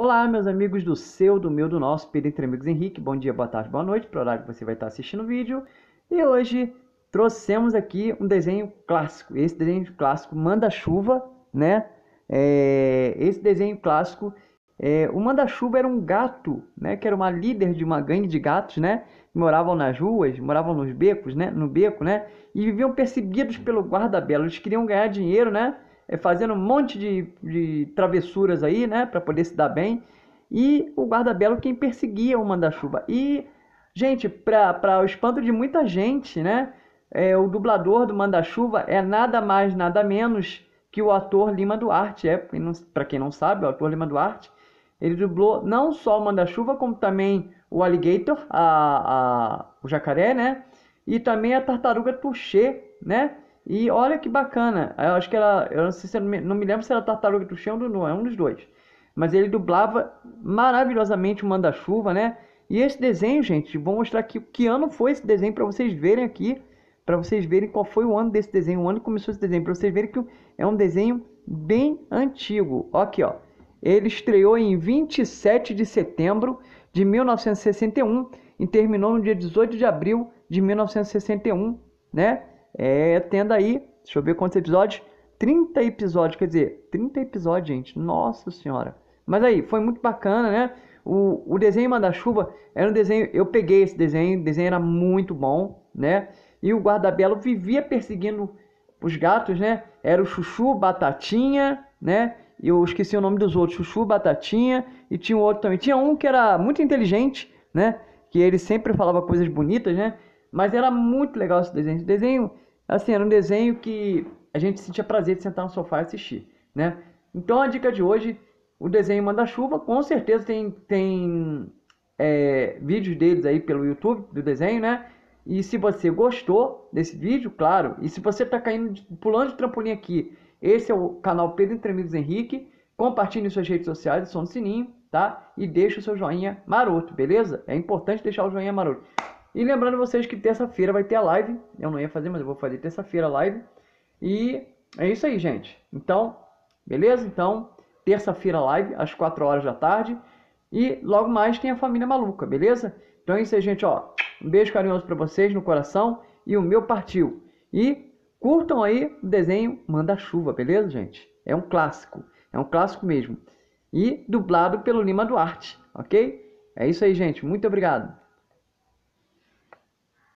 Olá, meus amigos do seu, do meu, do nosso, Pedro Entre Amigos Henrique. Bom dia, boa tarde, boa noite, para o horário que você vai estar assistindo o vídeo. E hoje trouxemos aqui um desenho clássico. Esse desenho clássico, Manda-Chuva, né? É, esse desenho clássico, é, o Manda-Chuva era um gato, né? Que era uma líder de uma gangue de gatos, né? Que moravam nas ruas, moravam nos becos, né? No beco, né? E viviam perseguidos pelo guarda-belo. Eles queriam ganhar dinheiro, né? É, fazendo um monte de, de travessuras aí, né, para poder se dar bem. E o guarda-belo quem perseguia o manda-chuva. E, gente, para o espanto de muita gente, né, é, o dublador do manda-chuva é nada mais, nada menos que o ator Lima Duarte. É, para quem não sabe, o ator Lima Duarte, ele dublou não só o manda-chuva, como também o alligator, a, a, o jacaré, né, e também a tartaruga touché, né? E olha que bacana, eu acho que ela, eu não, sei se não me lembro se era Tartaruga do Chão ou não, é um dos dois. Mas ele dublava maravilhosamente o Manda-Chuva, né? E esse desenho, gente, vou mostrar aqui que ano foi esse desenho para vocês verem aqui, para vocês verem qual foi o ano desse desenho, o ano que começou esse desenho, para vocês verem que é um desenho bem antigo. aqui, ó. Ele estreou em 27 de setembro de 1961 e terminou no dia 18 de abril de 1961, né? é, tendo aí, deixa eu ver quantos episódios, 30 episódios, quer dizer, 30 episódios, gente, nossa senhora. Mas aí, foi muito bacana, né? O, o desenho Manda-Chuva era um desenho, eu peguei esse desenho, o desenho era muito bom, né? E o guarda belo vivia perseguindo os gatos, né? Era o Chuchu, Batatinha, né? Eu esqueci o nome dos outros, Chuchu, Batatinha, e tinha um outro também. Tinha um que era muito inteligente, né? Que ele sempre falava coisas bonitas, né? Mas era muito legal esse desenho. Esse desenho, assim, era um desenho que a gente sentia prazer de sentar no sofá e assistir, né? Então a dica de hoje, o desenho Manda-Chuva, com certeza tem, tem é, vídeos deles aí pelo YouTube do desenho, né? E se você gostou desse vídeo, claro, e se você está caindo, pulando de trampolim aqui, esse é o canal Pedro Entremidos Henrique, compartilhe em suas redes sociais, som do sininho, tá? E deixa o seu joinha maroto, beleza? É importante deixar o joinha maroto. E lembrando vocês que terça-feira vai ter a live. Eu não ia fazer, mas eu vou fazer terça-feira a live. E é isso aí, gente. Então, beleza? Então, terça-feira live, às 4 horas da tarde. E logo mais tem a família maluca, beleza? Então é isso aí, gente. Ó, um beijo carinhoso para vocês no coração e o meu partiu. E curtam aí o desenho Manda-Chuva, beleza, gente? É um clássico, é um clássico mesmo. E dublado pelo Lima Duarte, ok? É isso aí, gente. Muito obrigado.